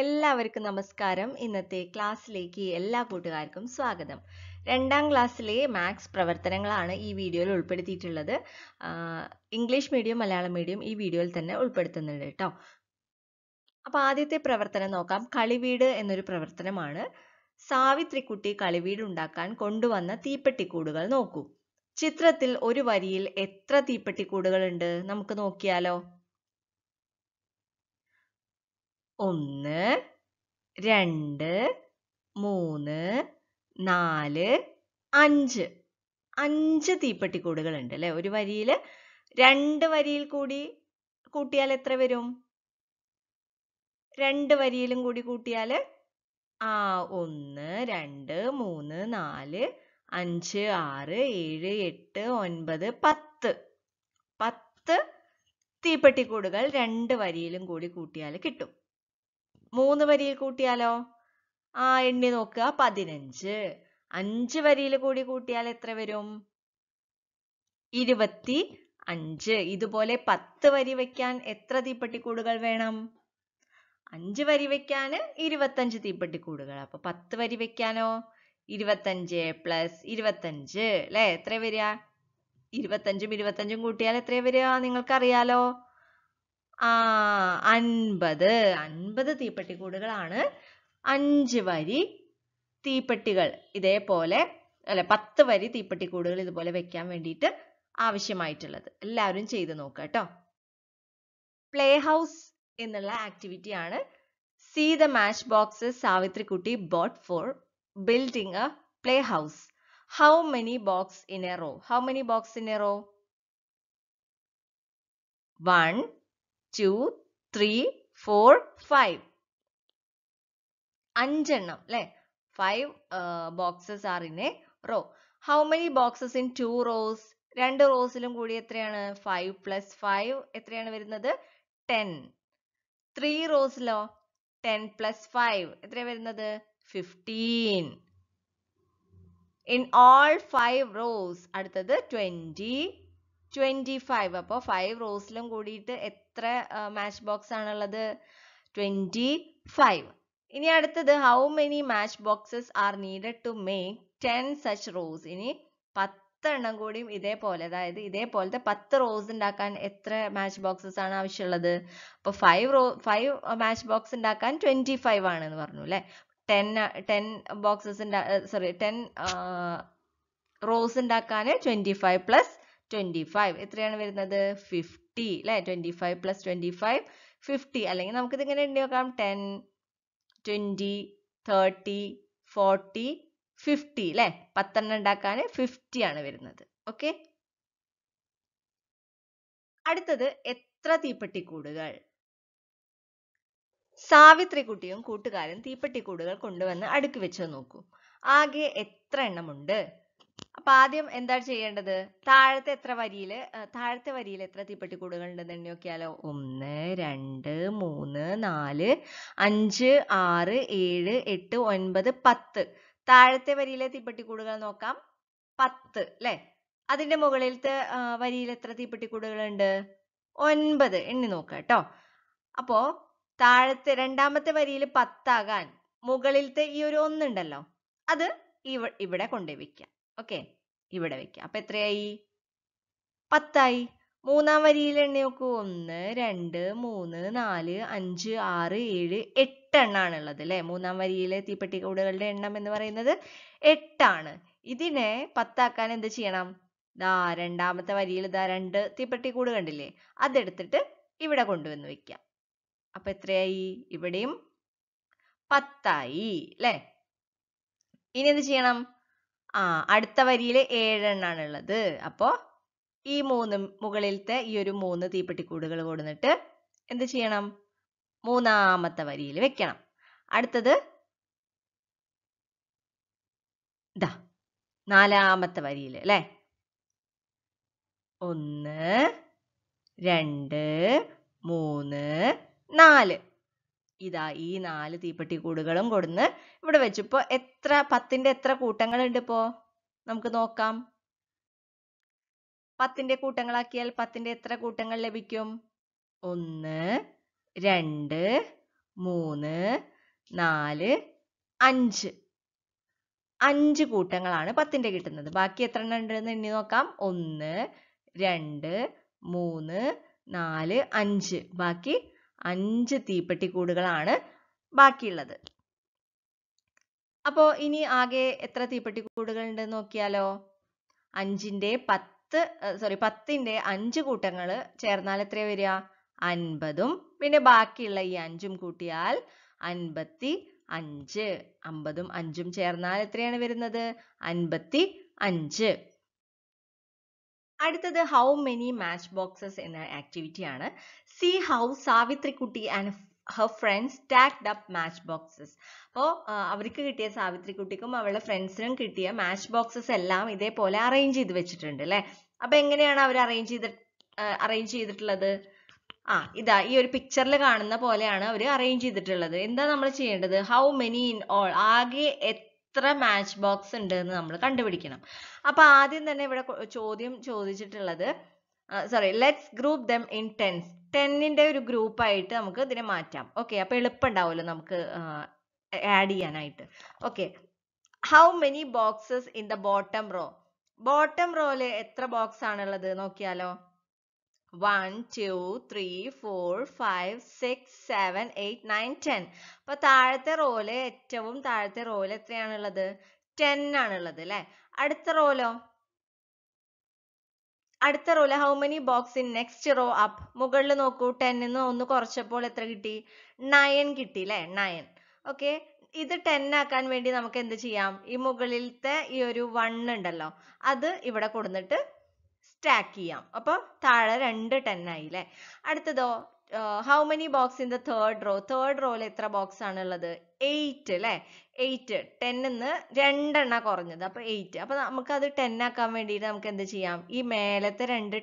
എല്ലാവർക്കും നമസ്കാരം ഇന്നത്തെ ക്ലാസ്സിലേക്ക് എല്ലാ കൂട്ടുകാർക്കും സ്വാഗതം രണ്ടാം ക്ലാസ്സിലെ മാത്സ് പ്രവർത്തനങ്ങളാണ് ഈ വീഡിയോയിൽ ഉൾപ്പെടുത്തിയിട്ടുള്ളത് ഇംഗ്ലീഷ് മീഡിയം മലയാളം മീഡിയം ഈ വീഡിയോയിൽ തന്നെ ഉൾപ്പെടുത്തുന്നുണ്ട് കേട്ടോ അപ്പോൾ ആദ്യത്തെ പ്രവർത്തനം നോക്കാം കളിവീട് എന്നൊരു പ്രവർത്തനമാണ് സാവിത്രിക്കുട്ടി കളിവീട് ഉണ്ടാക്കാൻ കൊണ്ടുവന്ന തീപ്പെട്ടിക്കൂടുകൾ നോക്കൂ ചിത്രത്തിൽ ഒരു വരിയിൽ എത്ര തീപ്പെട്ടിക്കൂടുകളുണ്ട് നമുക്ക് നോക്കിയാലോ ഒന്ന് രണ്ട് മൂന്ന് നാല് അഞ്ച് അഞ്ച് തീപ്പെട്ടിക്കൂടുകൾ ഉണ്ട് അല്ലെ ഒരു വരിയിൽ രണ്ട് വരിയിൽ കൂടി കൂട്ടിയാൽ എത്ര വരും രണ്ട് വരിയിലും കൂടി കൂട്ടിയാൽ ആ ഒന്ന് രണ്ട് മൂന്ന് നാല് അഞ്ച് ആറ് ഏഴ് എട്ട് ഒൻപത് പത്ത് പത്ത് തീപ്പെട്ടിക്കൂടുകൾ രണ്ട് വരിയിലും കൂടി കൂട്ടിയാൽ കിട്ടും മൂന്ന് വരിയിൽ കൂട്ടിയാലോ ആ എണ്ണി നോക്കുക പതിനഞ്ച് അഞ്ച് വരിയിൽ കൂടി കൂട്ടിയാൽ എത്ര വരും ഇരുപത്തി അഞ്ച് ഇതുപോലെ പത്ത് വരി വയ്ക്കാൻ എത്ര തീപ്പെട്ടിക്കൂടുകൾ വേണം അഞ്ച് വരി വെക്കാൻ ഇരുപത്തഞ്ച് തീപ്പെട്ടിക്കൂടുകൾ അപ്പൊ പത്ത് വരി വെക്കാനോ ഇരുപത്തഞ്ച് പ്ലസ് ഇരുപത്തഞ്ച് അല്ലെ എത്ര വരിക ഇരുപത്തഞ്ചും ഇരുപത്തഞ്ചും കൂട്ടിയാൽ എത്ര വരിക നിങ്ങൾക്കറിയാലോ ആ അൻപത് അൻപത് തീപ്പെട്ടിക്കൂടുകളാണ് അഞ്ച് വരി തീപ്പെട്ടികൾ ഇതേപോലെ അല്ലെ പത്ത് വരി തീപ്പെട്ടിക്കൂടുകൾ ഇതുപോലെ വെക്കാൻ വേണ്ടിയിട്ട് ആവശ്യമായിട്ടുള്ളത് എല്ലാവരും ചെയ്തു നോക്കുക കേട്ടോ പ്ലേ ഹൗസ് എന്നുള്ള ആക്ടിവിറ്റി ആണ് see the match boxes Savithrikutty bought for building a play house how many box in a row how many box in a row one two three four five അഞ്ചെണ്ണം അല്ലെ five boxes are in a row how many boxes in two rows രണ്ട് റോസിലും കൂടി എത്രയാണ് five plus five എത്രയാണ് വരുന്നത് ten three റോസിലോ ten plus five എത്രയാണ് വരുന്നത് fifteen in all five rows അടുത്തത് ട്വന്റി ട്വന്റി ഫൈവ് അപ്പോൾ ഫൈവ് റോസിലും കൂടിയിട്ട് എത്ര എത്ര മാച്ച് ബോക്സ് ആണുള്ളത് ട്വന്റി ഫൈവ് ഇനി അടുത്തത് how many match boxes are needed to make ten such rows ഇനി പത്തെണ്ണം കൂടിയും ഇതേപോലെ അതായത് ഇതേപോലത്തെ പത്ത് റോസ് ഉണ്ടാക്കാൻ എത്ര മാച്ച് ബോക്സസ് ആണ് ആവശ്യമുള്ളത് അപ്പോൾ five row five match box ഉണ്ടാക്കാൻ ട്വന്റി ഫൈവ് ആണെന്ന് പറഞ്ഞു അല്ലേ ten ten boxes sorry ten rows ഉണ്ടാക്കാൻ twenty five plus twenty five എത്രയാണ് വരുന്നത് ഫിഫ്റ്റി ഫിഫ്റ്റി അല്ലെ twenty five plus twenty five fifty അല്ലെങ്കിൽ നമുക്കിത് ഇങ്ങനെ എണ്ണി നോക്കാം ten twenty thirty forty fifty അല്ലെ പത്തെണ്ണം ഉണ്ടാക്കാൻ ഫിഫ്റ്റി ആണ് വരുന്നത് ഓക്കെ അടുത്തത് എത്ര തീപ്പെട്ടി കൂടുകൾ സാവിത്രി കുട്ടിയും കൂട്ടുകാരും തീപ്പെട്ടി കൂടുകൾ കൊണ്ടുവന്ന് അടുക്കി വെച്ച് നോക്കൂ ആകെ എത്ര എണ്ണമുണ്ട് അപ്പൊ ആദ്യം എന്താ ചെയ്യേണ്ടത് താഴത്തെ എത്ര വരിയിൽ താഴത്തെ വരിയിൽ എത്ര കൂടുകൾ ഉണ്ടെന്ന് എണ്ണി നോക്കിയാലോ ഒന്ന് രണ്ട് മൂന്ന് നാല് അഞ്ച് ആറ് ഏഴ് എട്ട് ഒൻപത് പത്ത് താഴത്തെ വരിയിലെ കൂടുകൾ നോക്കാം പത്ത് അല്ലെ അതിന്റെ മുകളിലത്തെ വരിയിൽ എത്ര കൂടുകൾ ഉണ്ട് ഒൻപത് എണ്ണി നോക്കാം കേട്ടോ അപ്പോ താഴത്തെ രണ്ടാമത്തെ വരിയിൽ പത്താകാൻ മുകളിലത്തെ ഈ ഒരു ഒന്നുണ്ടല്ലോ അത് ഇവ ഇവിടെ കൊണ്ടുപോയി വെക്കാം ഓക്കെ ഇവിടെ വെക്കാം അപ്പൊ എത്രയായി പത്തായി മൂന്നാം വരിയിൽ എണ്ണി നോക്കൂ ഒന്ന് രണ്ട് മൂന്ന് നാല് അഞ്ച് ആറ് ഏഴ് എട്ട് ഉള്ളത് അല്ലെ മൂന്നാം വരിയിലെ കൂടുകളുടെ എണ്ണം എന്ന് പറയുന്നത് എട്ടാണ് ഇതിനെ പത്താക്കാൻ എന്ത് ചെയ്യണം ദാ രണ്ടാമത്തെ വരിയിൽ ദാ രണ്ട് കൂട് കണ്ടില്ലേ അതെടുത്തിട്ട് ഇവിടെ കൊണ്ടുവന്ന് വെക്കാം അപ്പൊ എത്രയായി ഇവിടെയും പത്തായി അല്ലെ ഇനി എന്ത് ചെയ്യണം ആ അടുത്ത വരിയിൽ ഏഴെണ്ണാണ് ഉള്ളത് അപ്പോ ഈ മൂന്ന് മുകളിലത്തെ ഈ ഒരു മൂന്ന് തീപ്പെട്ടിക്കൂടുകൾ കൊടുന്നിട്ട് എന്ത് ചെയ്യണം മൂന്നാമത്തെ വരിയിൽ വെക്കണം അടുത്തത് ഇതാ നാലാമത്തെ വരിയിൽ അല്ലേ ഒന്ന് രണ്ട് മൂന്ന് നാല് ഇതാ ഈ നാല് തീപ്പെട്ടി കൂടുകളും കൊടുന്ന് ഇവിടെ വെച്ചു ഇപ്പൊ എത്ര പത്തിന്റെ എത്ര കൂട്ടങ്ങൾ ഉണ്ട് ഇപ്പോ നമുക്ക് നോക്കാം പത്തിന്റെ കൂട്ടങ്ങളാക്കിയാൽ പത്തിന്റെ എത്ര കൂട്ടങ്ങൾ ലഭിക്കും ഒന്ന് രണ്ട് മൂന്ന് നാല് അഞ്ച് അഞ്ച് കൂട്ടങ്ങളാണ് പത്തിന്റെ കിട്ടുന്നത് ബാക്കി എത്ര എണ്ണം ഉണ്ടെന്ന് എണ്ണി നോക്കാം ഒന്ന് രണ്ട് മൂന്ന് നാല് അഞ്ച് ബാക്കി അഞ്ച് തീപ്പെട്ടി കൂടുകളാണ് ബാക്കിയുള്ളത് അപ്പോ ഇനി ആകെ എത്ര കൂടുകൾ ഉണ്ടെന്ന് നോക്കിയാലോ അഞ്ചിന്റെ പത്ത് സോറി പത്തിന്റെ അഞ്ച് കൂട്ടങ്ങൾ ചേർന്നാൽ എത്ര വരിക അൻപതും പിന്നെ ബാക്കിയുള്ള ഈ അഞ്ചും കൂട്ടിയാൽ അൻപത്തി അഞ്ച് അമ്പതും അഞ്ചും ചേർന്നാൽ എത്രയാണ് വരുന്നത് അൻപത്തി അഞ്ച് അടുത്തത് ഹൗ മെനി മാച്ച് ബോക്സസ് എന്ന ആക്ടിവിറ്റി ആണ് see how Savithrikutty and her friends stacked up match boxes അപ്പോൾ അവർക്ക് കിട്ടിയ സാവിത്രിക്കുട്ടിക്കും അവളുടെ ഫ്രണ്ട്സിനും കിട്ടിയ മാച്ച് ബോക്സസ് എല്ലാം ഇതേപോലെ അറേഞ്ച് ചെയ്ത് വെച്ചിട്ടുണ്ട് അല്ലേ അപ്പോൾ എങ്ങനെയാണ് അവർ അറേഞ്ച് ചെയ്ത് അറേഞ്ച് ചെയ്തിട്ടുള്ളത് ആ ഇതാ ഈ ഒരു പിക്ചറിൽ കാണുന്ന പോലെയാണ് അവർ അറേഞ്ച് ചെയ്തിട്ടുള്ളത് എന്താ നമ്മൾ ചെയ്യേണ്ടത് ഹൗ മെനി ഇൻ ഓൾ ആകെ എത്ര മാച്ച് ബോക്സ് ഉണ്ട് എന്ന് നമ്മൾ കണ്ടുപിടിക്കണം അപ്പോൾ ആദ്യം തന്നെ ഇവിടെ ചോദ്യം ചോദിച്ചിട്ടുള്ളത് sorry let's group them in tens ടെന്നിന്റെ ഒരു ഗ്രൂപ്പ് ആയിട്ട് നമുക്ക് ഇതിനെ മാറ്റാം ഓക്കെ അപ്പോൾ എളുപ്പമുണ്ടാവുമല്ലോ നമുക്ക് ആഡ് ചെയ്യാനായിട്ട് okay how many boxes in the bottom row bottom റോയിൽ എത്ര ബോക്സ് ആണുള്ളത് നോക്കിയാലോ one two three four five six seven eight nine ten അപ്പോൾ താഴത്തെ റോയില് ഏറ്റവും താഴത്തെ റോയിൽ എത്രയാണുള്ളത് ടെൻ ആണുള്ളത് അല്ലെ അടുത്ത റോയിലോ അടുത്ത റോയില് how many box in next row up മുകളിൽ നോക്കൂ എന്ന് ഒന്ന് കുറച്ചപ്പോൾ എത്ര കിട്ടി നയൻ കിട്ടി അല്ലെ നയൻ ഓക്കെ ഇത് ടെൻ ആക്കാൻ വേണ്ടി നമുക്ക് എന്ത് ചെയ്യാം ഈ മുകളിലത്തെ ഈ ഒരു വൺ ഉണ്ടല്ലോ അത് ഇവിടെ കൊടുത്തിട്ട് സ്റ്റാക്ക് ചെയ്യാം അപ്പോൾ താഴെ രണ്ട് ടെൻ ആയി അല്ലേ അടുത്തതോ how many box in the third row third റോയിൽ എത്ര ബോക്സ് ആണുള്ളത് എയ്റ്റ് അല്ലേ എയ്റ്റ് ടെന്നിന്ന് രണ്ടെണ്ണ കുറഞ്ഞത് അപ്പോൾ എയ്റ്റ് അപ്പോൾ അത് ടെൻ ആക്കാൻ വേണ്ടിയിട്ട് നമുക്ക് എന്ത് ചെയ്യാം ഈ മേലത്തെ രണ്ട്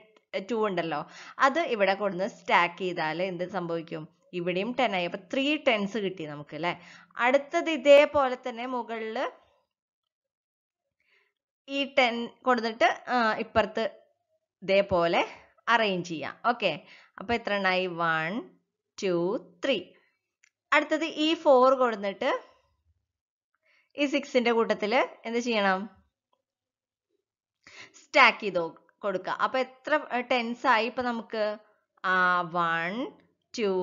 ടു ഉണ്ടല്ലോ അത് ഇവിടെ കൊണ്ടുവന്ന് സ്റ്റാക്ക് ചെയ്താൽ എന്ത് സംഭവിക്കും ഇവിടെയും ടെൻ ആയി അപ്പൊ ത്രീ ടെൻസ് കിട്ടി നമുക്ക് അല്ലേ അടുത്തത് ഇതേപോലെ തന്നെ മുകളിൽ ഈ ടെൻ കൊടുത്തിട്ട് ഇപ്പുറത്ത് ഇതേപോലെ അറേഞ്ച് ചെയ്യാം ഓക്കെ അപ്പൊ എത്ര എണ്ണമായി വൺ ടു ത്രീ അടുത്തത് ഈ ഫോർ കൊടുത്തിട്ട് ഈ സിക്സിന്റെ കൂട്ടത്തിൽ എന്ത് ചെയ്യണം സ്റ്റാക്ക് ചെയ്ത് കൊടുക്കുക അപ്പൊ എത്ര ടെൻസ് ആയി ഇപ്പൊ നമുക്ക് ആ one two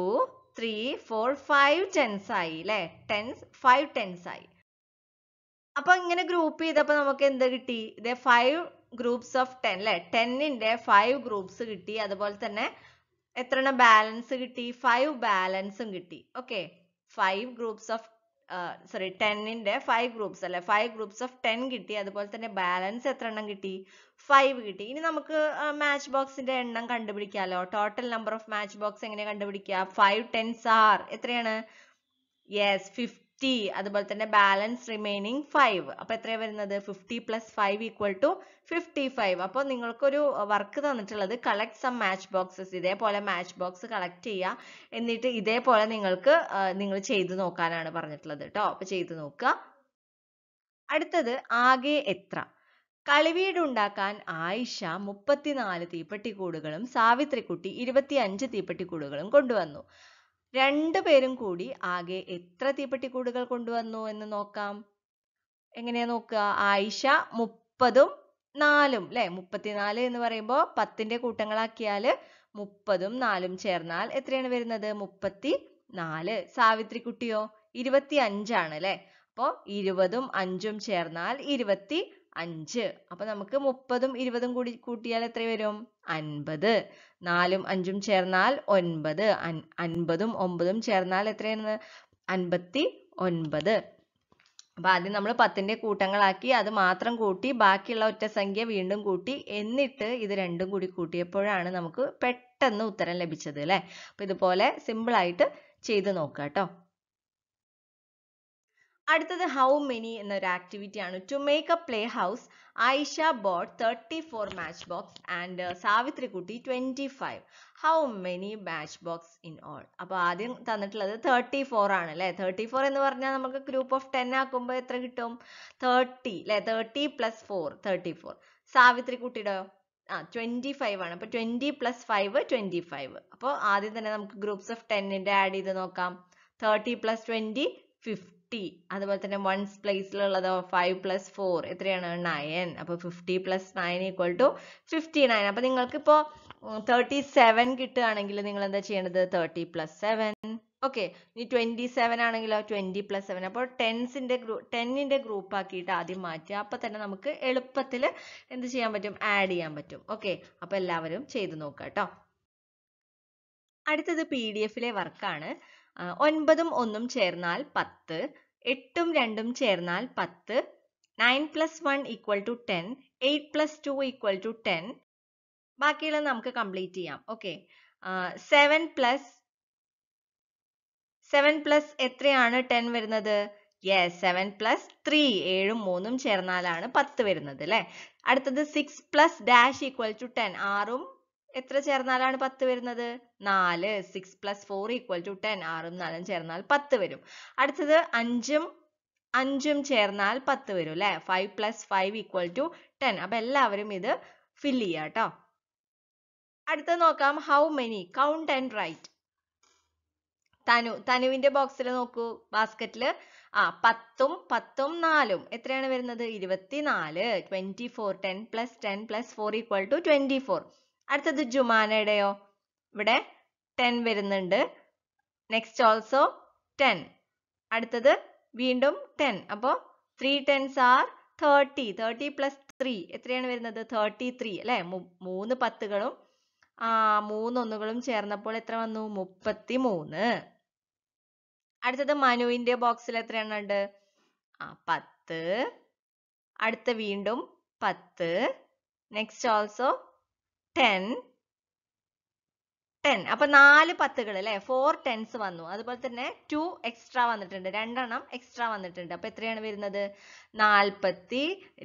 three four five tens ആയി അല്ലെ ടെൻസ് ഫൈവ് ടെൻസ് ആയി അപ്പൊ ഇങ്ങനെ ഗ്രൂപ്പ് ചെയ്തപ്പോ നമുക്ക് എന്ത് കിട്ടി ഇത് ഫൈവ് ഗ്രൂപ്പ്സ് ഓഫ് ടെൻ അല്ലെ ടെന്നിന്റെ ഫൈവ് ഗ്രൂപ്പ്സ് കിട്ടി അതുപോലെ തന്നെ എത്ര എണ്ണം ബാലൻസ് കിട്ടി ഫൈവ് ബാലൻസും കിട്ടി okay five groups of sorry ടെന്നിന്റെ ഫൈവ് ഗ്രൂപ്പ്സ് അല്ലെ ഫൈവ് ഗ്രൂപ്പ്സ് ഓഫ് ടെൻ കിട്ടി അതുപോലെ തന്നെ ബാലൻസ് എത്ര എണ്ണം കിട്ടി ഫൈവ് കിട്ടി ഇനി നമുക്ക് മാച്ച് ബോക്സിന്റെ എണ്ണം കണ്ടുപിടിക്കാമല്ലോ total number of match box എങ്ങനെ കണ്ടുപിടിക്കുക ഫൈവ് ടെൻസ് ആർ എത്രയാണ് യെസ് ഫിഫ്റ്റി ഫിഫ്റ്റി അതുപോലെ തന്നെ ബാലൻസ് റിമൈനിങ് ഫൈവ് അപ്പോൾ എത്രയാ വരുന്നത് fifty plus five equal to fifty five അപ്പൊ നിങ്ങൾക്കൊരു വർക്ക് തന്നിട്ടുള്ളത് കളക്ട് സം മാച്ച് ബോക്സസ് ഇതേപോലെ മാച്ച് ബോക്സ് കളക്ട് ചെയ്യുക എന്നിട്ട് ഇതേപോലെ നിങ്ങൾക്ക് നിങ്ങൾ ചെയ്തു നോക്കാനാണ് പറഞ്ഞിട്ടുള്ളത് കേട്ടോ അപ്പോൾ ചെയ്തു നോക്കുക അടുത്തത് ആകെ എത്ര ഉണ്ടാക്കാൻ ആയിഷ മുപ്പത്തിനാല് തീപ്പെട്ടിക്കൂടുകളും സാവിത്രിക്കുട്ടി തീപ്പെട്ടി തീപ്പെട്ടിക്കൂടുകളും കൊണ്ടുവന്നു രണ്ടുപേരും കൂടി ആകെ എത്ര തീപ്പെട്ടിക്കൂടുകൾ കൊണ്ടുവന്നു എന്ന് നോക്കാം എങ്ങനെയാ നോക്കുക ആയിഷ മുപ്പതും നാലും അല്ലെ മുപ്പത്തിനാല് എന്ന് പറയുമ്പോൾ പത്തിന്റെ കൂട്ടങ്ങളാക്കിയാല് മുപ്പതും നാലും ചേർന്നാൽ എത്രയാണ് വരുന്നത് മുപ്പത്തി നാല് സാവിത്രി കുട്ടിയോ ഇരുപത്തി അഞ്ചാണ് അല്ലെ അപ്പോൾ ഇരുപതും അഞ്ചും ചേർന്നാൽ ഇരുപത്തി അഞ്ച് അപ്പൊ നമുക്ക് മുപ്പതും ഇരുപതും കൂടി കൂട്ടിയാൽ എത്ര വരും അൻപത് നാലും അഞ്ചും ചേർന്നാൽ ഒൻപത് അൻപതും ഒമ്പതും ചേർന്നാൽ എത്രയാണ് അൻപത്തി ഒൻപത് അപ്പൊ ആദ്യം നമ്മൾ പത്തിന്റെ കൂട്ടങ്ങളാക്കി അത് മാത്രം കൂട്ടി ബാക്കിയുള്ള ഒറ്റ സംഖ്യ വീണ്ടും കൂട്ടി എന്നിട്ട് ഇത് രണ്ടും കൂടി കൂട്ടിയപ്പോഴാണ് നമുക്ക് പെട്ടെന്ന് ഉത്തരം ലഭിച്ചത് അല്ലെ അപ്പൊ ഇതുപോലെ സിമ്പിൾ ആയിട്ട് ചെയ്ത് നോക്കാം കേട്ടോ അടുത്തത് ഹൗ മെനി എന്നൊരു ആക്ടിവിറ്റി ആണ് to make a play house Aisha bought thirty four match box and Savithri Kutty twenty five how many match box in all അപ്പോൾ ആദ്യം തന്നിട്ടുള്ളത് തേർട്ടി ഫോർ ആണ് അല്ലേ തേർട്ടി ഫോർ എന്ന് പറഞ്ഞാൽ നമുക്ക് ഗ്രൂപ്പ് ഓഫ് ടെൻ ആക്കുമ്പോൾ എത്ര കിട്ടും തേർട്ടി അല്ലേ thirty plus four thirty four Savithri കുട്ടിയുടെ ആ ട്വന്റി ഫൈവ് ആണ് അപ്പൊ twenty plus five twenty five അപ്പോൾ ആദ്യം തന്നെ നമുക്ക് ഗ്രൂപ്പ്സ് ഓഫ് ടെന്നിന്റെ ആഡ് ചെയ്ത് നോക്കാം thirty plus twenty fifty fifty അതുപോലെ തന്നെ വൺസ് പ്ലേസിലുള്ളതോ ഫൈവ് പ്ലസ് ഫോർ എത്രയാണ് നയൻ അപ്പോൾ fifty plus nine equal to fifty nine അപ്പോൾ നിങ്ങൾക്കിപ്പോൾ തേർട്ടി സെവൻ കിട്ടുകയാണെങ്കിൽ നിങ്ങൾ എന്താ ചെയ്യേണ്ടത് തേർട്ടി പ്ലസ് സെവൻ ഓക്കെ ഇനി ട്വൻറ്റി സെവൻ ആണെങ്കിലോ ട്വൻറ്റി പ്ലസ് സെവൻ അപ്പോൾ ടെൻസിൻ്റെ ഗ്രൂപ്പ് ടെന്നിൻ്റെ ഗ്രൂപ്പ് ആക്കിയിട്ട് ആദ്യം മാറ്റുക അപ്പോൾ തന്നെ നമുക്ക് എളുപ്പത്തിൽ എന്ത് ചെയ്യാൻ പറ്റും ആഡ് ചെയ്യാൻ പറ്റും ഓക്കെ അപ്പോൾ എല്ലാവരും ചെയ്ത് നോക്കാം കേട്ടോ അടുത്തത് പി ഡി എഫിലെ വർക്കാണ് ഒൻപതും ഒന്നും ചേർന്നാൽ പത്ത് എട്ടും രണ്ടും ചേർന്നാൽ പത്ത് nine plus one equal to ten eight plus two equal to ten ബാക്കിയുള്ളത് നമുക്ക് കംപ്ലീറ്റ് ചെയ്യാം okay seven plus seven plus എത്രയാണ് ടെൻ വരുന്നത് യെസ് സെവൻ പ്ലസ് ത്രീ ഏഴും മൂന്നും ചേർന്നാലാണ് പത്ത് വരുന്നത് അല്ലേ അടുത്തത് six plus dash equal to ten ആറും എത്ര ചേർന്നാലാണ് പത്ത് വരുന്നത് നാല് six plus four equal to ten ആറും നാലും ചേർന്നാൽ പത്ത് വരും അടുത്തത് അഞ്ചും അഞ്ചും ചേർന്നാൽ പത്ത് വരും അല്ലെ five plus five equal to ten അപ്പൊ എല്ലാവരും ഇത് ഫില്ല് ചെയ്യുക കേട്ടോ അടുത്ത നോക്കാം how many count and write Tanu തനുവിന്റെ ബോക്സിൽ നോക്കൂ ബാസ്ക്കറ്റിൽ ആ പത്തും പത്തും നാലും എത്രയാണ് വരുന്നത് ഇരുപത്തിനാല് twenty four ten plus ten plus four equal to twenty four അടുത്തത് ജുമാനയുടെയോ ഇവിടെ ടെൻ വരുന്നുണ്ട് നെക്സ്റ്റ് ഓൾസോ ടെൻ അടുത്തത് വീണ്ടും ടെൻ അപ്പോൾ three tens are thirty thirty plus three എത്രയാണ് വരുന്നത് തേർട്ടി ത്രീ അല്ലേ മൂന്ന് പത്തുകളും ആ മൂന്നൊന്നുകളും ചേർന്നപ്പോൾ എത്ര വന്നു മുപ്പത്തി മൂന്ന് അടുത്തത് മനുവിന്റെ ബോക്സിൽ എത്രയാണ് ഉണ്ട് ആ പത്ത് അടുത്ത വീണ്ടും പത്ത് നെക്സ്റ്റ് ഓൾസോ ടെൻ ടെൻ അപ്പൊ നാല് പത്തുകൾ അല്ലെ ഫോർ ടെൻസ് വന്നു അതുപോലെ തന്നെ ടു എക്സ്ട്രാ വന്നിട്ടുണ്ട് രണ്ടെണ്ണം എക്സ്ട്രാ വന്നിട്ടുണ്ട് അപ്പൊ എത്രയാണ് വരുന്നത് നാൽപ്പത്തി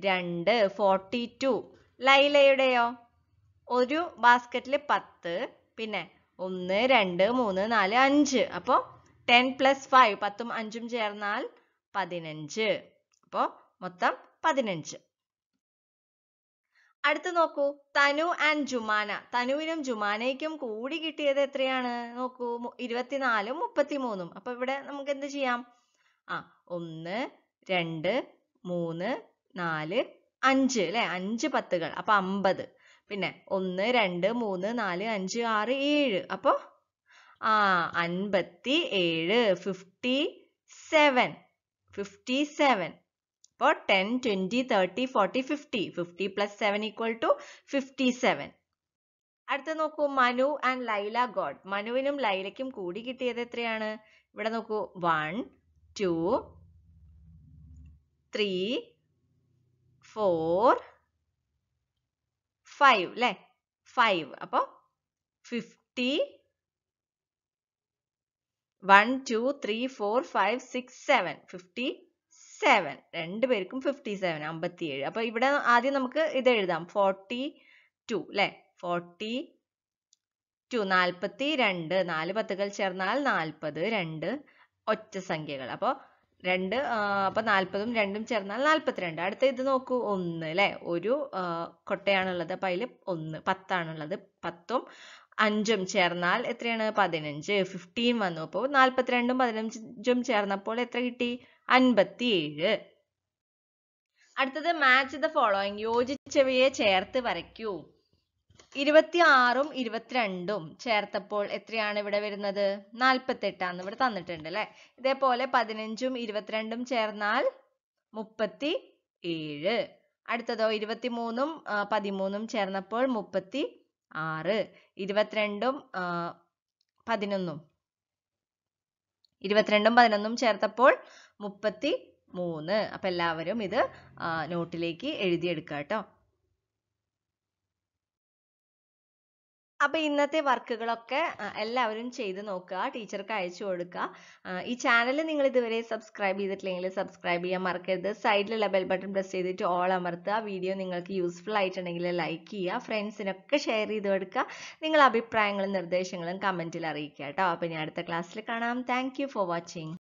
രണ്ട് ഫോർട്ടി ടു ലൈലയുടെയോ ഒരു ബാസ്ക്കറ്റിൽ പത്ത് പിന്നെ ഒന്ന് രണ്ട് മൂന്ന് നാല് അഞ്ച് അപ്പോൾ ടെൻ പ്ലസ് ഫൈവ് പത്തും അഞ്ചും ചേർന്നാൽ പതിനഞ്ച് അപ്പോൾ മൊത്തം പതിനഞ്ച് അടുത്ത് നോക്കൂ തനു ആൻഡ് ജുമാന തനുവിനും ജുമാനയ്ക്കും കൂടി കിട്ടിയത് എത്രയാണ് നോക്കൂ ഇരുപത്തിനാലും മുപ്പത്തിമൂന്നും അപ്പൊ ഇവിടെ നമുക്ക് എന്ത് ചെയ്യാം ആ ഒന്ന് രണ്ട് മൂന്ന് നാല് അഞ്ച് അല്ലെ അഞ്ച് പത്തുകൾ അപ്പൊ അമ്പത് പിന്നെ ഒന്ന് രണ്ട് മൂന്ന് നാല് അഞ്ച് ആറ് ഏഴ് അപ്പോ ആ അൻപത്തി ഏഴ് ഫിഫ്റ്റി സെവൻ ഫിഫ്റ്റി സെവൻ അപ്പോൾ ten twenty thirty forty fifty fifty plus seven equal to fifty seven അടുത്ത നോക്കൂ മനു ആൻഡ് ലൈല ഗോഡ് മനുവിനും ലൈലയ്ക്കും കൂടി കിട്ടിയത് എത്രയാണ് ഇവിടെ നോക്കൂ one two three four five അല്ലേ ഫൈവ് അപ്പോൾ fifty one two three four five six seven fifty seven രണ്ട് പേർക്കും ഫിഫ്റ്റി സെവൻ അമ്പത്തിയേഴ് അപ്പൊ ഇവിടെ ആദ്യം നമുക്ക് ഇത് എഴുതാം ഫോർട്ടി ടു അല്ലേ ഫോർട്ടി ടു നാൽപ്പത്തി രണ്ട് നാല് പത്തുകൾ ചേർന്നാൽ നാൽപ്പത് രണ്ട് ഒറ്റ സംഖ്യകൾ അപ്പോൾ രണ്ട് അപ്പൊ നാൽപ്പതും രണ്ടും ചേർന്നാൽ നാൽപ്പത്തിരണ്ട് അടുത്ത ഇത് നോക്കൂ ഒന്ന് അല്ലേ ഒരു കൊട്ടയാണുള്ളത് അപ്പൊ അതിൽ ഒന്ന് പത്താണുള്ളത് പത്തും അഞ്ചും ചേർന്നാൽ എത്രയാണ് പതിനഞ്ച് ഫിഫ്റ്റീൻ വന്നു അപ്പോൾ നാൽപ്പത്തിരണ്ടും പതിനഞ്ചും ചേർന്നപ്പോൾ എത്ര കിട്ടി അൻപത്തിയേഴ് അടുത്തത് മാച്ച് ദ ഫോളോയിങ് യോജിച്ചവയെ ചേർത്ത് വരയ്ക്കൂ ഇരുപത്തി ആറും ഇരുപത്തിരണ്ടും ചേർത്തപ്പോൾ എത്രയാണ് ഇവിടെ വരുന്നത് നാൽപ്പത്തെട്ടാന്ന് ഇവിടെ തന്നിട്ടുണ്ട് അല്ലെ ഇതേപോലെ പതിനഞ്ചും ഇരുപത്തിരണ്ടും ചേർന്നാൽ മുപ്പത്തി ഏഴ് അടുത്തതോ ഇരുപത്തിമൂന്നും പതിമൂന്നും ചേർന്നപ്പോൾ മുപ്പത്തി ആറ് ഇരുപത്തിരണ്ടും പതിനൊന്നും ഇരുപത്തിരണ്ടും പതിനൊന്നും ചേർത്തപ്പോൾ മുപ്പത്തി മൂന്ന് അപ്പൊ എല്ലാവരും ഇത് നോട്ടിലേക്ക് എഴുതിയെടുക്കുക കേട്ടോ അപ്പോൾ ഇന്നത്തെ വർക്കുകളൊക്കെ എല്ലാവരും ചെയ്ത് നോക്കുക ടീച്ചർക്ക് അയച്ചു കൊടുക്കുക ഈ ചാനൽ നിങ്ങൾ ഇതുവരെ സബ്സ്ക്രൈബ് ചെയ്തിട്ടില്ലെങ്കിൽ സബ്സ്ക്രൈബ് ചെയ്യാൻ മറക്കരുത് സൈഡിലുള്ള ബെൽ ബട്ടൺ പ്രസ് ചെയ്തിട്ട് ഓൾ അമർത്തുക വീഡിയോ നിങ്ങൾക്ക് യൂസ്ഫുൾ ആയിട്ടുണ്ടെങ്കിൽ ലൈക്ക് ചെയ്യുക ഫ്രണ്ട്സിനൊക്കെ ഷെയർ ചെയ്ത് കൊടുക്കുക നിങ്ങളുടെ അഭിപ്രായങ്ങളും നിർദ്ദേശങ്ങളും കമൻറ്റിൽ അറിയിക്കുക കേട്ടോ അപ്പോൾ ഇനി അടുത്ത ക്ലാസ്സിൽ കാണാം താങ്ക് ഫോർ വാച്ചിങ്